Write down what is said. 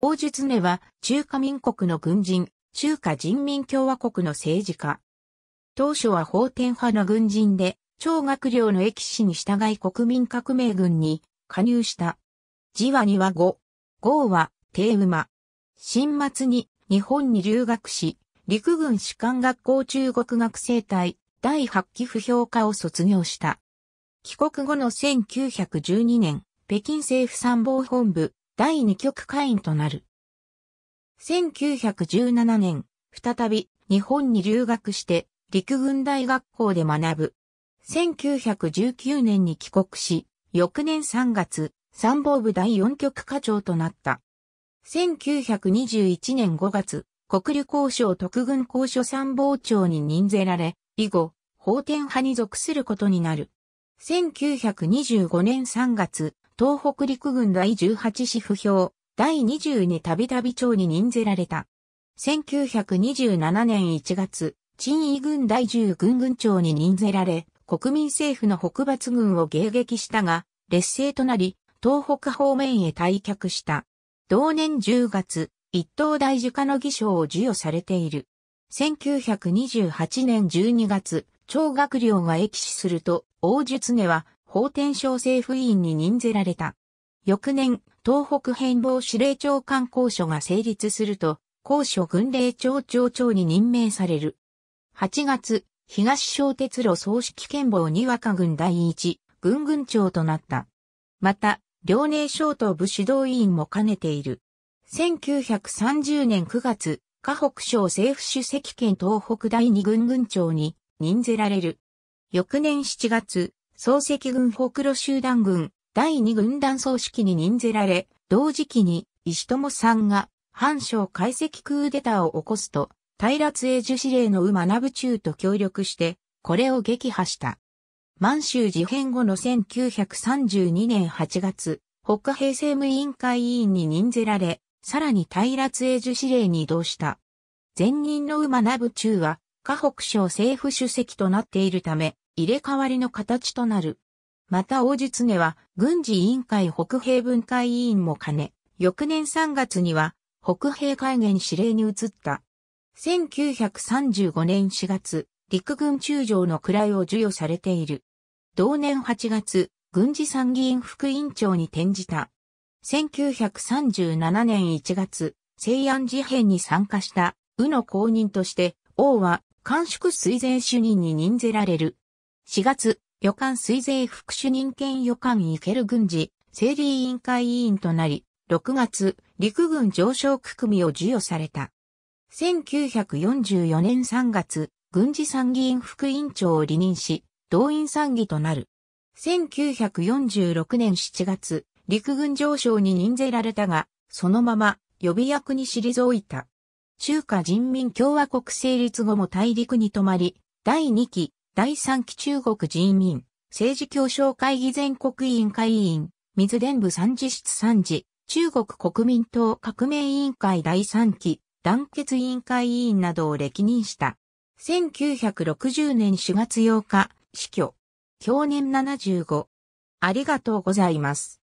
王術根は中華民国の軍人、中華人民共和国の政治家。当初は法天派の軍人で、超学寮の歴史に従い国民革命軍に加入した。字はには5。号は帝馬。新末に日本に留学し、陸軍士官学校中国学生隊第8期不評科を卒業した。帰国後の1912年、北京政府参謀本部第2局会員となる。1917年、再び日本に留学して陸軍大学校で学ぶ。1919年に帰国し、翌年3月、参謀部第4局課長となった。1921年5月、国旅交渉特軍交渉参謀長に任ぜられ、以後、法典派に属することになる。1925年3月、東北陸軍第18市府表、第22たびたび長に任ぜられた。1927年1月、陳位軍第10軍軍長に任ぜられ、国民政府の北伐軍を迎撃したが、劣勢となり、東北方面へ退却した。同年10月、一等大樹下の儀賞を授与されている。1928年12月、長学寮が駅死すると、王術根は法天省政府委員に任ぜられた。翌年、東北変貌司令長官公所が成立すると、公所軍令庁長長に任命される。8月、東小鉄路総指揮権謀に若軍第一、軍軍長となった。また、遼寧省と部指導委員も兼ねている。1930年9月、河北省政府主席兼東北第二軍軍長に任ぜられる。翌年7月、総石軍北路集団軍第二軍団総指揮に任ぜられ、同時期に石友さんが反省解析クーデターを起こすと、平津英樹司令の馬名部中と協力して、これを撃破した。満州事変後の1932年8月、北家平成務委員会委員に任ぜられ、さらに平津英樹司令に移動した。前任の馬名部中は、河北省政府主席となっているため、入れ替わりの形となる。また王実根は軍事委員会北平分会委員も兼ね、翌年3月には北平議に指令に移った。1935年4月、陸軍中将の位を授与されている。同年8月、軍事参議院副委員長に転じた。1937年1月、西安事変に参加した、宇の公認として、王は、官宿水前主任に任ぜられる。4月、予感水税副主任兼予感イケル軍事、整理委員会委員となり、6月、陸軍上昇区組を授与された。1944年3月、軍事参議院副委員長を離任し、動員参議となる。1946年7月、陸軍上昇に任ぜられたが、そのまま予備役に退いた。中華人民共和国成立後も大陸に泊まり、第2期第3期中国人民、政治協商会議全国委員会委員、水伝部参事室参事、中国国民党革命委員会第3期、団結委員会委員などを歴任した。1960年4月8日、死去。享年75。ありがとうございます。